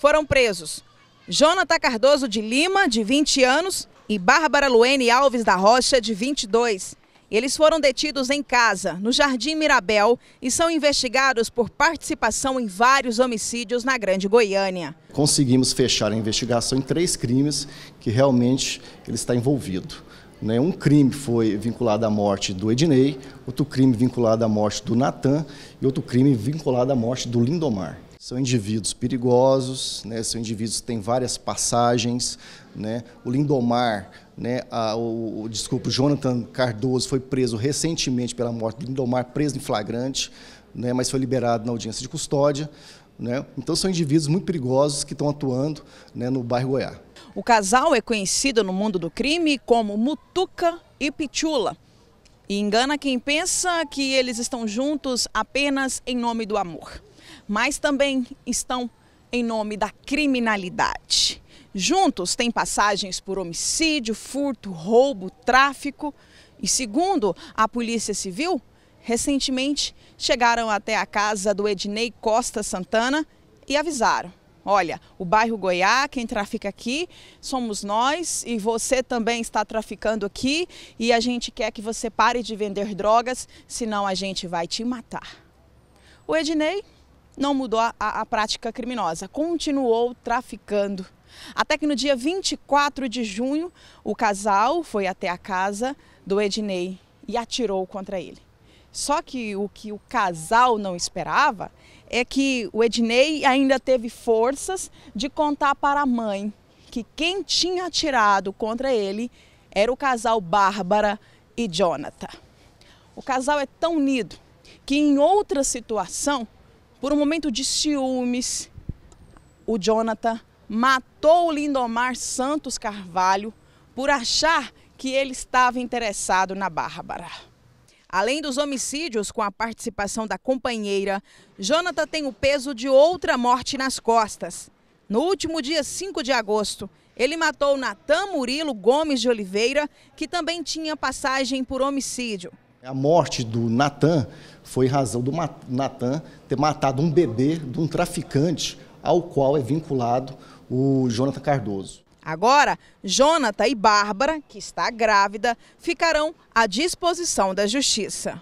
foram presos Jonathan Cardoso de Lima, de 20 anos, e Bárbara Luene Alves da Rocha, de 22. Eles foram detidos em casa, no Jardim Mirabel, e são investigados por participação em vários homicídios na Grande Goiânia. Conseguimos fechar a investigação em três crimes que realmente ele está envolvido. Né? Um crime foi vinculado à morte do Ednei, outro crime vinculado à morte do Natan e outro crime vinculado à morte do Lindomar são indivíduos perigosos, né, são indivíduos que têm várias passagens. Né, o Lindomar, né, a, o, o, desculpa, o Jonathan Cardoso foi preso recentemente pela morte do Lindomar, preso em flagrante, né, mas foi liberado na audiência de custódia. Né? Então são indivíduos muito perigosos que estão atuando né, no bairro Goiás. O casal é conhecido no mundo do crime como Mutuca e Pichula. E engana quem pensa que eles estão juntos apenas em nome do amor mas também estão em nome da criminalidade. Juntos têm passagens por homicídio, furto, roubo, tráfico. E segundo a Polícia Civil, recentemente chegaram até a casa do Ednei Costa Santana e avisaram: Olha, o bairro Goiá, quem trafica aqui somos nós e você também está traficando aqui e a gente quer que você pare de vender drogas, senão a gente vai te matar. O Ednei não mudou a, a, prática criminosa, continuou traficando. Até que no dia 24 de junho, o casal foi até a casa do Ednei e atirou contra ele. Só que o que o casal não esperava é que o Ednei ainda teve forças de contar para a mãe que quem tinha atirado contra ele era o casal Bárbara e Jonathan. O casal é tão unido que em outra situação por um momento de ciúmes, o Jonathan matou o Lindomar Santos Carvalho por achar que ele estava interessado na Bárbara. Além dos homicídios com a participação da companheira, Jonathan tem o peso de outra morte nas costas. No último dia 5 de agosto, ele matou Natan Murilo Gomes de Oliveira, que também tinha passagem por homicídio. É a morte do Natan foi razão do Natan ter matado um bebê de um traficante ao qual é vinculado o Jonathan Cardoso. Agora, Jonathan e Bárbara, que está grávida, ficarão à disposição da justiça.